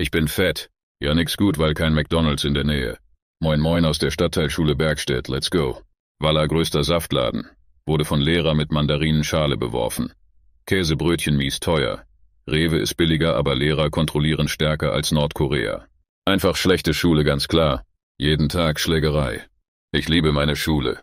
Ich bin fett. Ja, nix gut, weil kein McDonalds in der Nähe. Moin Moin aus der Stadtteilschule Bergstedt, let's go. Waller größter Saftladen. Wurde von Lehrer mit Mandarinenschale beworfen. Käsebrötchen mies teuer. Rewe ist billiger, aber Lehrer kontrollieren stärker als Nordkorea. Einfach schlechte Schule, ganz klar. Jeden Tag Schlägerei. Ich liebe meine Schule.